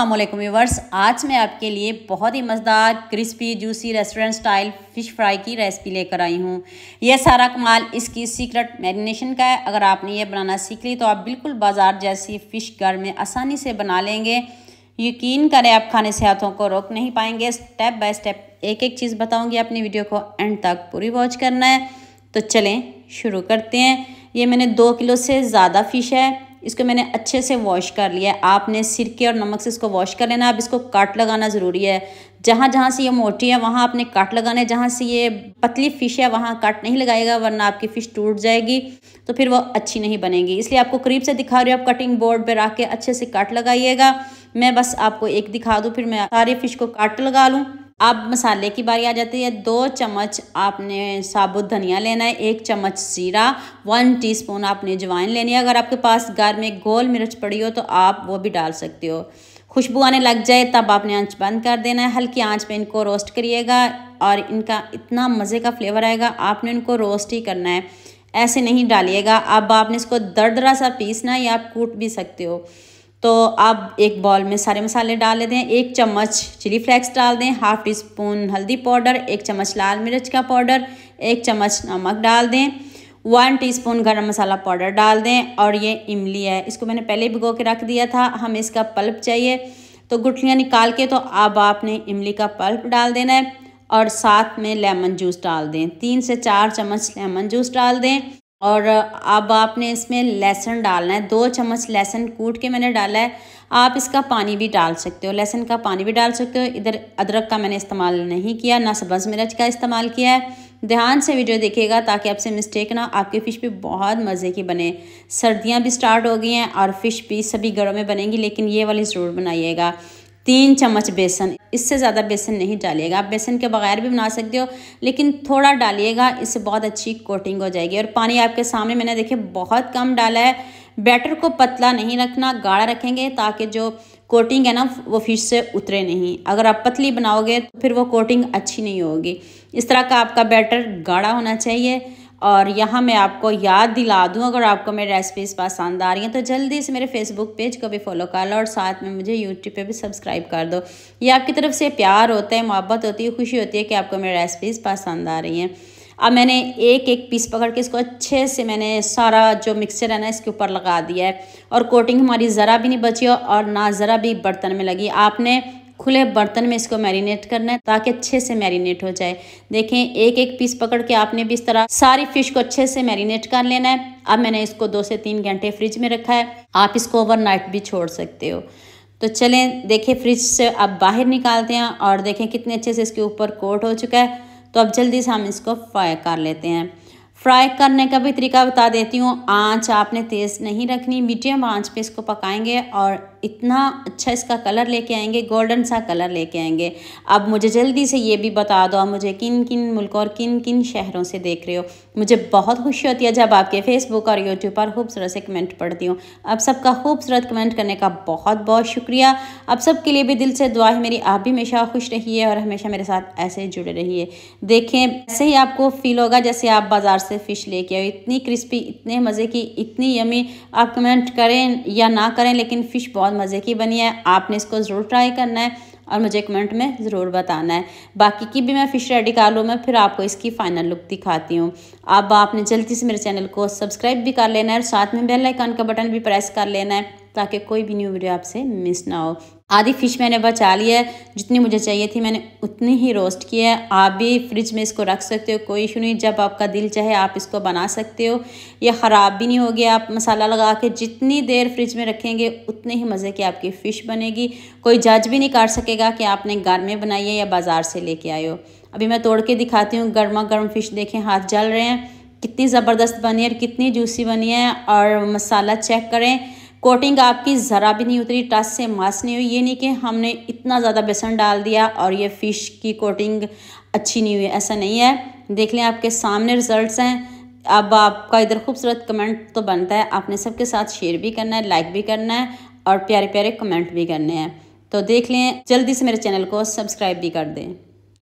अल्लाम यूवर्स आज मैं आपके लिए बहुत ही मज़ेदार crispy juicy restaurant style fish fry की रेसिपी लेकर आई हूँ यह सारा कमाल इसकी सीक्रेट मैरिनेशन का है अगर आपने ये बनाना सीख ली तो आप बिल्कुल बाज़ार जैसी फ़िश घर में आसानी से बना लेंगे यकीन करें आप खाने से हाथों को रोक नहीं पाएंगे स्टेप बाय स्टेप एक एक चीज़ बताऊँगी अपनी वीडियो को एंड तक पूरी वॉच करना है तो चलें शुरू करते हैं ये मैंने दो किलो से ज़्यादा फ़िश है इसको मैंने अच्छे से वॉश कर लिया आपने सिरके और नमक से इसको वॉश कर लेना अब इसको काट लगाना ज़रूरी है जहाँ जहाँ से ये मोटी है वहाँ आपने काट लगाने जहाँ से ये पतली फ़िश है वहाँ काट नहीं लगाएगा वरना आपकी फ़िश टूट जाएगी तो फिर वो अच्छी नहीं बनेगी इसलिए आपको करीब से दिखा रही हूँ आप कटिंग बोर्ड पर रख के अच्छे से काट लगाइएगा मैं बस आपको एक दिखा दूँ फिर मैं सारी फ़िश को काट लगा लूँ अब मसाले की बारी आ जाती है दो चम्मच आपने साबुत धनिया लेना है एक चम्मच जीरा वन टीस्पून आपने जवाइन लेनी है अगर आपके पास घर में गोल मिर्च पड़ी हो तो आप वो भी डाल सकते हो खुशबू आने लग जाए तब आपने आंच बंद कर देना है हल्की आंच पे इनको रोस्ट करिएगा और इनका इतना मज़े का फ्लेवर आएगा आपने इनको रोस्ट ही करना है ऐसे नहीं डालिएगा अब आपने इसको दर्दरा सा पीसना है या आप कूट भी सकते हो तो अब एक बॉल में सारे मसाले डाल लेते हैं एक चम्मच चिली फ्लेक्स डाल दें हाफ़ टी स्पून हल्दी पाउडर एक चम्मच लाल मिर्च का पाउडर एक चम्मच नमक डाल दें वन टीस्पून गरम मसाला पाउडर डाल दें और ये इमली है इसको मैंने पहले ही भिगो के रख दिया था हमें इसका पल्प चाहिए तो गुठलियाँ निकाल के तो अब आपने इमली का पल्प डाल देना है और साथ में लेमन जूस डाल दें तीन से चार चम्मच लेमन जूस डाल दें और अब आपने इसमें लहसुन डालना है दो चम्मच लहसुन कूट के मैंने डाला है आप इसका पानी भी डाल सकते हो लहसुन का पानी भी डाल सकते हो इधर अदरक का मैंने इस्तेमाल नहीं किया ना सब्ज़ मिर्च का इस्तेमाल किया है ध्यान से वीडियो देखिएगा ताकि आपसे मिस्टेक ना आपके फ़िश भी बहुत मज़े की बने सर्दियां भी स्टार्ट हो गई हैं और फ़िश भी सभी घरों में बनेंगी लेकिन ये वाली ज़रूर बनाइएगा तीन चम्मच बेसन इससे ज़्यादा बेसन नहीं डालिएगा आप बेसन के बगैर भी बना सकते हो लेकिन थोड़ा डालिएगा इससे बहुत अच्छी कोटिंग हो जाएगी और पानी आपके सामने मैंने देखे बहुत कम डाला है बैटर को पतला नहीं रखना गाढ़ा रखेंगे ताकि जो कोटिंग है ना वो फिश से उतरे नहीं अगर आप पतली बनाओगे तो फिर वो कोटिंग अच्छी नहीं होगी इस तरह का आपका बैटर गाढ़ा होना चाहिए और यहाँ मैं आपको याद दिला दूँ अगर आपको मेरी रेसिपीज़ पसंद आ रही हैं तो जल्दी से मेरे फेसबुक पेज को भी फॉलो कर लो और साथ में मुझे यूट्यूब पे भी सब्सक्राइब कर दो ये आपकी तरफ से प्यार होता है मोहब्बत होती है खुशी होती है कि आपको मेरी रेसिपीज़ पसंद आ रही हैं अब मैंने एक एक पीस पकड़ के इसको अच्छे से मैंने सारा जो मिक्सचर है ना इसके ऊपर लगा दिया है और कोटिंग हमारी ज़रा भी नहीं बची और ना ज़रा भी बर्तन में लगी आपने खुले बर्तन में इसको मैरिनेट करना है ताकि अच्छे से मैरिनेट हो जाए देखें एक एक पीस पकड़ के आपने भी इस तरह सारी फिश को अच्छे से मैरिनेट कर लेना है अब मैंने इसको दो से तीन घंटे फ्रिज में रखा है आप इसको ओवरनाइट भी छोड़ सकते हो तो चलें देखें फ्रिज से अब बाहर निकालते हैं और देखें कितने अच्छे से इसके ऊपर कोट हो चुका है तो अब जल्दी से हम इसको फ्राई कर लेते हैं फ्राई करने का भी तरीका बता देती हूँ आंच आपने तेज़ नहीं रखनी मीडियम आंच पे इसको पकाएंगे और इतना अच्छा इसका कलर लेके आएंगे गोल्डन सा कलर लेके आएंगे अब मुझे जल्दी से ये भी बता दो आप मुझे किन किन मुल्कों और किन किन शहरों से देख रहे हो मुझे बहुत खुशी होती है जब आपके फेसबुक और यूट्यूब पर खूबसूरत से कमेंट पढ़ती हूँ आप सबका खूबसूरत कमेंट करने का बहुत बहुत शुक्रिया आप सबके लिए भी दिल से दुआ है मेरी आप भी हमेशा खुश रहिए और हमेशा मेरे साथ ऐसे ही जुड़े रहिए देखें ऐसे ही आपको फील होगा जैसे आप बाज़ार से फ़िश लेके आओ इतनी क्रिस्पी इतने मज़े की इतनी यमी आप कमेंट करें या ना करें लेकिन फ़िश बहुत बहुत मज़े की बनी है आपने इसको ज़रूर ट्राई करना है और मुझे कमेंट में ज़रूर बताना है बाकी की भी मैं फ़िश रेडी कर लूँ मैं फिर आपको इसकी फ़ाइनल लुक दिखाती हूँ अब आपने जल्दी से मेरे चैनल को सब्सक्राइब भी कर लेना है और साथ में बेल आइकन का बटन भी प्रेस कर लेना है ताकि कोई भी न्यू वीडियो आपसे मिस ना हो आधी फ़िश मैंने बचा ली है जितनी मुझे चाहिए थी मैंने उतनी ही रोस्ट की है आप भी फ्रिज में इसको रख सकते हो कोई इशू नहीं जब आपका दिल चाहे आप इसको बना सकते हो यह ख़राब भी नहीं होगी आप मसाला लगा के जितनी देर फ्रिज में रखेंगे उतने ही मज़े की आपकी फ़िश बनेगी कोई जज भी नहीं काट सकेगा कि आपने घर में बनाई है या बाज़ार से ले आए हो अभी मैं तोड़ के दिखाती हूँ गर्मा गर्म फ़िश देखें हाथ जल रहे हैं कितनी ज़बरदस्त बनी है और कितनी जूसी बनी है और मसाला चेक करें कोटिंग आपकी ज़रा भी नहीं उतरी टच से मास नहीं हुई ये नहीं कि हमने इतना ज़्यादा बेसन डाल दिया और ये फ़िश की कोटिंग अच्छी नहीं हुई ऐसा नहीं है देख लें आपके सामने रिज़ल्ट हैं अब आपका इधर खूबसूरत कमेंट तो बनता है आपने सबके साथ शेयर भी करना है लाइक भी करना है और प्यारे प्यारे कमेंट भी करने हैं तो देख लें जल्दी से मेरे चैनल को सब्सक्राइब भी कर दें